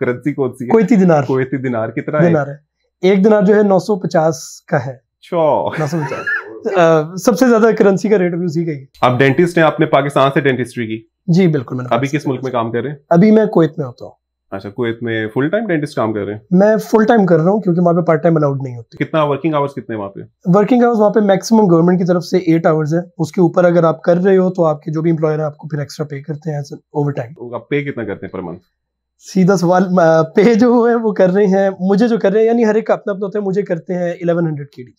Currency कौन सी कोई थी दिनार कोई थी दिनार कितना दिनार है है एक दिनार जो है 950 का है नौ सौ पचास सबसे ज्यादा करेंसी का रेट भी उसी का ही आप डेंटिस्ट हैं आपने पाकिस्तान से डेंटिस्ट्री की जी बिल्कुल मैंने अभी किस मुल्क में काम कर रहे हैं अभी मैं कुवैत में होता हूँ अच्छा कुवैत में फुल टाइम डेंटिस्ट काम कर रहे हैं मैं फुल टाइम कर रहा हूँ क्योंकि वहाँ पे पार्ट टाइम अलाउड नहीं होती कितना वर्किंग आवर्स कितने वहाँ पे वर्किंग आवर्स वहाँ पे मैक्सिमम गवर्नमेंट की तरफ से एट आवर्स है उसके ऊपर अगर आप कर रहे हो तो आपके जो भी इम्प्लॉयर है आपको फिर एक्स्ट्रा पे करते हैं ओवर टाइम आप पे कितना करते हैं पर मंथ सीधा सवाल पे जो है वो कर रहे हैं मुझे जो कर रहे हैं यानी हर एक का अपना अपना होता है मुझे करते हैं इलेवन हंड्रेड के डी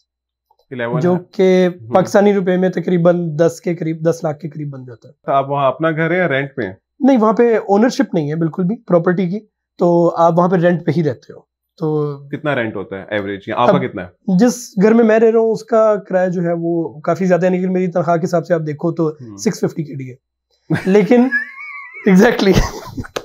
जो के हम्म। पाकिस्तानी रुपए में तकरीबन दस के करीब दस लाख के करीब बन जाता है आप वहाँ अपना घर है या रेंट पे नहीं वहाँ पे ओनरशिप नहीं है बिल्कुल भी प्रॉपर्टी की तो आप वहाँ पे रेंट पे ही रहते हो तो कितना रेंट होता है एवरेज आपका कितना है जिस घर में मैं रह रहा हूँ उसका किराया जो है वो काफी ज्यादा है लेकिन मेरी तनख्वाह के हिसाब से आप देखो तो सिक्स फिफ्टी के डी है लेकिन एग्जैक्टली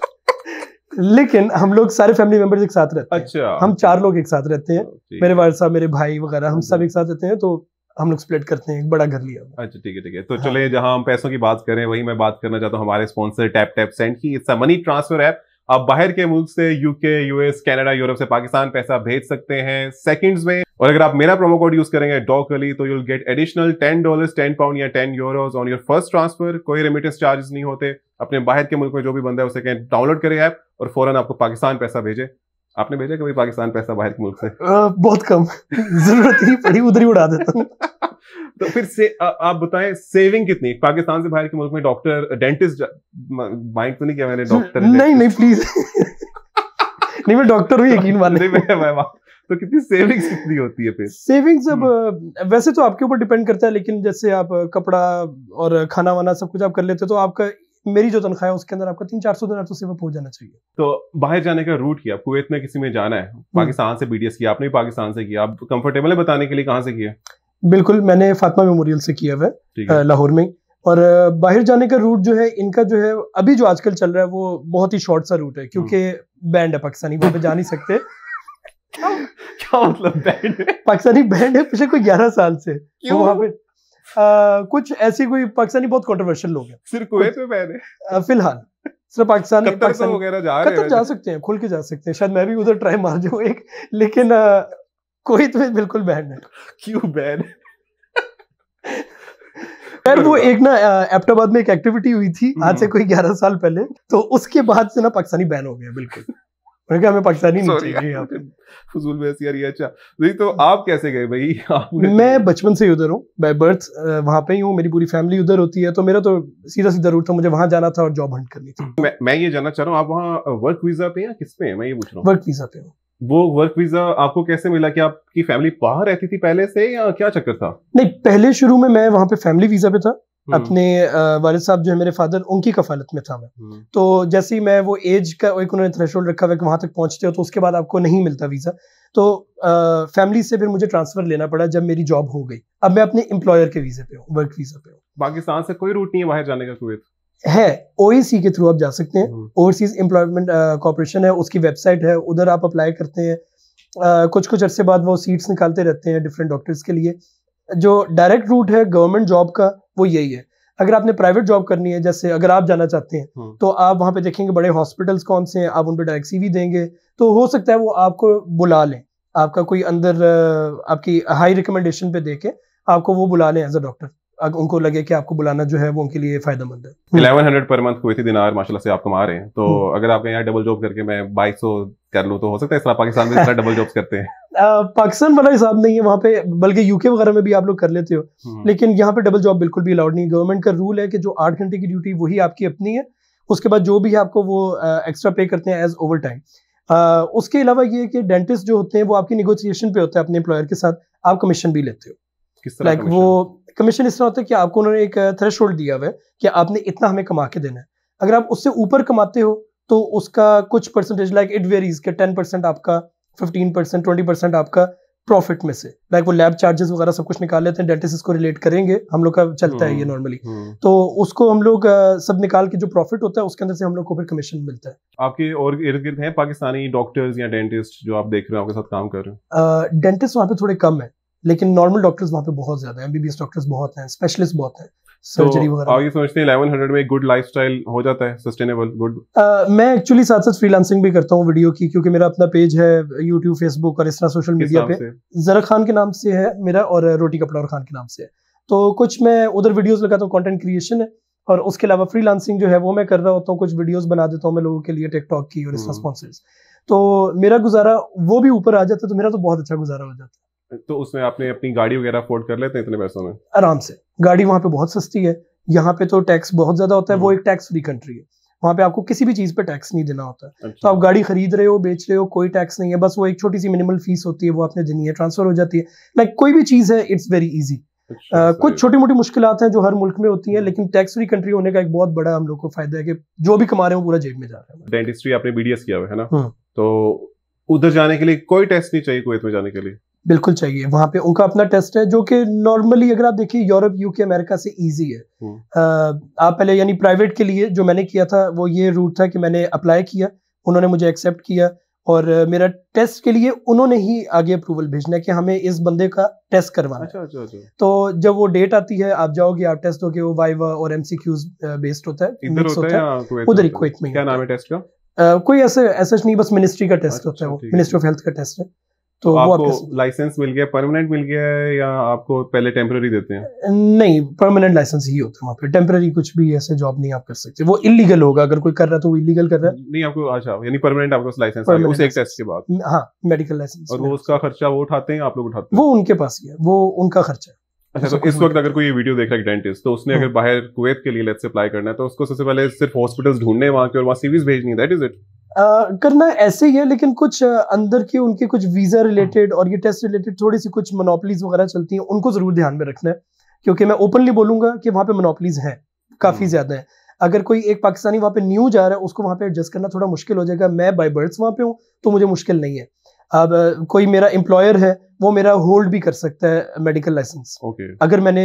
लेकिन हम लोग सारे फैमिली मेंबर्स एक साथ रहते हैं अच्छा हम चार लोग एक साथ रहते हैं मेरे वाल साहब मेरे भाई वगैरह हम हाँ सब एक साथ रहते हैं तो हम लोग स्प्लिट करते हैं एक बड़ा घर लिया अच्छा ठीक है ठीक है तो हाँ। चले जहां हम पैसों की बात करें वही मैं बात करना चाहता हूँ हमारे स्पॉन्सर टैप टैप सेंड की it's a money transfer app आप बाहर के मुल्क से यूके यूएस कनाडा यूरोप से पाकिस्तान पैसा भेज सकते हैं सेकंड्स में और अगर आप मेरा प्रोमो कोड यूज करेंगे अली तो you'll get additional ten dollar ten pound या ten euros on your first transfer कोई रेमिटेंस चार्जेस नहीं होते अपने बाहर के मुल्क में जो भी बंदा है उसे कहें डाउनलोड करे ऐप और फौरन आपको पाकिस्तान पैसा भेजे आपने भेजा कभी पाकिस्तान पैसा बाहर के मुल्क से आ, बहुत कम जरूरत ही पड़ी उधर ही उड़ा देता तो फिर से आ, आप बताएं सेविंग कितनी पाकिस्तान से बाहर के मुल्क में डॉक्टर डेंटिस्ट माइंड तो नहीं किया मैंने डॉक्टर नहीं नहीं प्लीज नहीं मैं डॉक्टर हूँ यकीन नहीं मैं मानने तो कितनी सेविंग्स कितनी होती है फिर सेविंग्स अब हम्म। वैसे तो आपके ऊपर डिपेंड करता है लेकिन जैसे आप कपड़ा और खाना वाना सब कुछ आप कर लेते हो तो आपका मेरी जो तनख्वाह है उसके अंदर आपका तीन चार सौ दिनार तो सिर्फ हो जाना चाहिए तो बाहर जाने का रूट किया कुवैत में किसी में जाना है हम्म। पाकिस्तान से बीडीएस किया आपने भी पाकिस्तान से किया आप कंफर्टेबल है बताने के लिए कहाँ से किया बिल्कुल मैंने फातिमा मेमोरियल से किया हुआ है लाहौर में और बाहर जाने का रूट जो है इनका जो है अभी जो आजकल चल रहा है वो बहुत ही शॉर्ट सा रूट है हम्म। क्योंकि बैंड है पाकिस्तानी वो जा नहीं सकते क्या मतलब बैंड पाकिस्तानी बैंड है पिछले कोई ग्यारह साल से वो वहां पे कुछ ऐसी कोई पाकिस्तानी बहुत कॉन्ट्रोवर्शियल लोग हैं सिर्फ कुवैत में पहने फिलहाल सिर्फ पाकिस्तान वगैरह तो जा कतर जा सकते हैं खुल के जा सकते हैं शायद मैं भी उधर ट्राई मार जाऊँ एक लेकिन कोई तो बिल्कुल बैन है क्यों बैन यार वो एक ना एप्टाबाद में एक एक्टिविटी हुई थी आज से हम्म। कोई 11 साल पहले तो उसके बाद से ना पाकिस्तानी बैन हो गया बिल्कुल उन्होंने हमें पाकिस्तानी नहीं चाहिए फजूल अच्छा नहीं तो आप कैसे गए भाई मैं बचपन से उधर हूँ बाय बर्थ वहाँ पे ही हूँ मेरी पूरी फैमिली उधर होती है तो मेरा तो सीधा सीधा रूट था मुझे वहाँ जाना था और जॉब हंट करनी थी मैं, मैं ये जानना चाह रहा हूँ आप वहाँ वर्क वीजा पे या किस पे है मैं ये पूछ रहा हूँ वर्क वीजा पे हूँ वो वर्क वीजा आपको कैसे मिला कि आपकी फैमिली बाहर रहती थी पहले से या क्या चक्कर था नहीं पहले शुरू में मैं वहाँ पे फैमिली वीजा पे था हम्म। अपने वाल साहब जो है मेरे फादर उनकी कफालत में था मैं हम्म। तो जैसे ही मैं वो एज का एक उन्होंने होल्ड रखा हुआ कि वहाँ तक पहुँचते हो तो उसके बाद आपको नहीं मिलता वीज़ा तो आ, फैमिली से फिर मुझे ट्रांसफ़र लेना पड़ा जब मेरी जॉब हो गई अब मैं अपने एम्प्लॉयर के वीज़े पे हूँ वर्क वीज़ा पे हूँ पाकिस्तान से कोई रूट नहीं है बाहर जाने का कुवैत है ओ के थ्रू आप जा सकते हैं ओवरसीज एम्प्लॉयमेंट कॉरपोरेशन है उसकी वेबसाइट है उधर आप अप्लाई करते हैं कुछ कुछ अरसे बाद वो सीट्स निकालते रहते हैं डिफरेंट डॉक्टर्स के लिए जो डायरेक्ट रूट है गवर्नमेंट जॉब का वो यही है अगर आपने प्राइवेट जॉब करनी है जैसे अगर आप जाना चाहते हैं हम्म। तो आप वहां पे देखेंगे बड़े हॉस्पिटल्स कौन से हैं आप उन पर डायरेक्ट सीवी देंगे तो हो सकता है वो आपको बुला लें आपका कोई अंदर आपकी हाई रिकमेंडेशन पे देके आपको वो बुला लें एज अ डॉक्टर अगर उनको लगे कि आपको बुलाना जो है वो उनके लिए फायदेमंद है इलेवन हंड्रेड पर मंथ कोई दिनार माशाल्लाह से आप कमा रहे हैं तो हम्म। अगर आपके यहाँ डबल जॉब करके मैं बाईस सौ कर लूँ तो हो सकता है इस तरह पाकिस्तान में इस तरह डबल जॉब्स करते हैं पाकिस्तान वाला हिसाब नहीं है वहाँ पे बल्कि यूके वगैरह में भी आप लोग कर लेते हो हम्म। लेकिन यहाँ पे डबल जॉब बिल्कुल भी अलाउड नहीं है गवर्नमेंट का रूल है कि जो आठ घंटे की ड्यूटी वही आपकी अपनी है उसके बाद जो भी है आपको वो एक्स्ट्रा पे करते हैं एज ओवर टाइम उसके अलावा ये कि डेंटिस्ट जो होते हैं वो आपकी निगोसिएशन पे होते हैं अपने एम्प्लॉयर के साथ आप कमीशन भी लेते हो किस तरह like वो कमीशन इस तरह होता है कि आपको उन्होंने एक थ्रेश दिया हुआ है कि आपने इतना हमें कमा के देना है अगर आप उससे ऊपर कमाते हो तो उसका कुछ परसेंटेज लाइक इट वेरीज के टेन परसेंट आपका फिफ्टीन परसेंट ट्वेंटी परसेंट आपका प्रॉफिट में से लाइक वो लैब चार्जेस वगैरह सब कुछ निकाल लेते हैं डेंटिस्ट को रिलेट करेंगे हम लोग का चलता है ये नॉर्मली हम्म, हम्म। तो उसको हम लोग सब निकाल के जो प्रॉफिट होता है उसके अंदर से हम लोग को फिर कमीशन मिलता है आपके और इर्द गिर्द हैं पाकिस्तानी डॉक्टर्स या डेंटिस्ट जो आप देख रहे हो आपके साथ काम कर रहे हो डेंटिस्ट वहाँ पे थोड़े कम है लेकिन नॉर्मल डॉक्टर्स वहाँ पे बहुत ज्यादा है एमबीबीएस डॉक्टर्स बहुत हैं स्पेशलिस्ट बहुत हैं Uh, क्योंकि मेरा अपना पेज है यूट्यूब फेसबुक और इस तरह सोशल मीडिया पे खान के नाम से है मेरा और uh, रोटी कपड़ा और खान के नाम से है तो कुछ मैं उधर वीडियोस लगाता हूँ कंटेंट क्रिएशन है और उसके अलावा फ्रीलांसिंग जो है वो मैं कर रहा होता हूँ कुछ वीडियोस बना देता हूँ मैं लोगों के लिए टिकटॉक की और इस तरह स्पॉन्सर्स हम्म। तो मेरा गुजारा वो भी ऊपर आ जाता है तो मेरा तो बहुत अच्छा गुजारा हो जाता है तो उसमें आपने अपनी गाड़ी वगैरह अफोर्ड कर लेते हैं इतने पैसों में आराम से गाड़ी वहाँ पे बहुत सस्ती है यहाँ पे तो टैक्स बहुत ज्यादा होता है वो हम्म। एक टैक्स फ्री कंट्री है वहाँ पे आपको किसी भी चीज़ पे टैक्स नहीं देना होता अच्छा। तो आप गाड़ी खरीद रहे हो बेच रहे हो कोई टैक्स नहीं है बस वो एक छोटी सी मिनिमल फीस होती है वो आपने देनी है ट्रांसफर हो जाती है लाइक like, कोई भी चीज़ है इट्स वेरी ईजी Uh, कुछ छोटी मोटी मुश्किल हैं जो हर मुल्क में होती हैं हम्म। लेकिन टैक्स फ्री कंट्री होने का एक बहुत बड़ा हम लोग को फायदा है कि जो भी कमा रहे हैं पूरा जेब में जा रहा है डेंटिस्ट्री आपने बीडीएस किया हुआ है ना हम्म। तो उधर जाने के लिए कोई टैक्स नहीं चाहिए कुवैत में जाने के लिए बिल्कुल चाहिए वहां पे उनका अपना टेस्ट है जो कि नॉर्मली अगर आप देखिए यूरोप यूके अमेरिका से इजी है आ, हम्म। आप पहले यानी प्राइवेट के लिए जो मैंने किया था वो ये रूट था कि मैंने अप्लाई किया उन्होंने मुझे एक्सेप्ट किया और मेरा टेस्ट के लिए उन्होंने ही आगे अप्रूवल भेजना है कि हमें इस बंदे का टेस्ट करवाना अच्छा, अच्छा, अच्छा। तो जब वो डेट आती है आप जाओगे आप टेस्ट होगे वो वाइवा और एमसीक्यूज बेस्ड होता है होता है उधर ही क्वेट में क्या नाम है टेस्ट का कोई ऐसे ऐसा नहीं बस मिनिस्ट्री का टेस्ट अच्छा, होता है वो मिनिस्ट्री ऑफ हेल्थ का टेस्ट है तो आपको लाइसेंस मिल गया परमानेंट मिल गया है या आपको पहले टेम्पररी देते हैं नहीं परमानेंट लाइसेंस ही होता है वहाँ पे टेम्पररी कुछ भी ऐसे जॉब नहीं आप कर सकते वो इलीगल होगा अगर कोई कर रहा है तो वो इलीगल कर रहा है नहीं आपको अच्छा यानी परमानेंट आपके लाइसेंस उस एक टेस्ट के बाद हाँ मेडिकल लाइसेंस और वो उसका खर्चा वो उठाते हैं आप लोग उठाते हैं वो उनके पास ही है वो उनका खर्चा है अच्छा तो इस वक्त अगर कोई वीडियो देख रहा है डेंटिस्ट तो उसने हाँ। अगर बाहर कुवैत के लिए लेट्स अप्लाई करना है तो उसको सबसे पहले सिर्फ हॉस्पिटल्स ढूंढने वहाँ के और वहाँ सीवीज भेजनी है दैट इज इट करना ऐसे ही है लेकिन कुछ अंदर की उनके कुछ वीज़ा रिलेटेड और ये टेस्ट रिलेटेड थोड़ी सी कुछ मोनोपलीज वगैरह चलती हैं उनको ज़रूर ध्यान में रखना है क्योंकि मैं ओपनली बोलूंगा कि वहाँ पे मोनोपलीज हैं काफ़ी हम्म। ज़्यादा है अगर कोई एक पाकिस्तानी वहाँ पे न्यू जा रहा है उसको वहाँ पे एडजस्ट करना थोड़ा मुश्किल हो जाएगा मैं बाई बर्ड्स वहां पे हूँ तो मुझे मुश्किल नहीं है अब कोई मेरा एम्प्लॉयर है वो मेरा होल्ड भी कर सकता है मेडिकल लाइसेंस अगर मैंने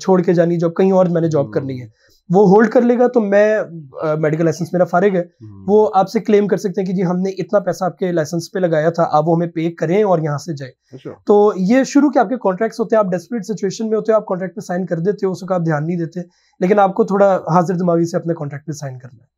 छोड़ के जानी जॉब कहीं और मैंने जॉब हम्म। करनी है वो होल्ड कर लेगा तो मैं मेडिकल लाइसेंस मेरा फारिग है हम्म। वो आपसे क्लेम कर सकते हैं कि जी हमने इतना पैसा आपके लाइसेंस पे लगाया था आप वो हमें पे करें और यहाँ से जाए अच्छा। तो ये शुरू के आपके कॉन्ट्रैक्ट्स होते हैं आप डेस्परेट सिचुएशन में होते हो आप कॉन्ट्रैक्ट पे साइन कर देते हो उसका आप ध्यान नहीं देते लेकिन आपको थोड़ा हाजिर दिमागी से अपने कॉन्ट्रैक्ट पे साइन करना है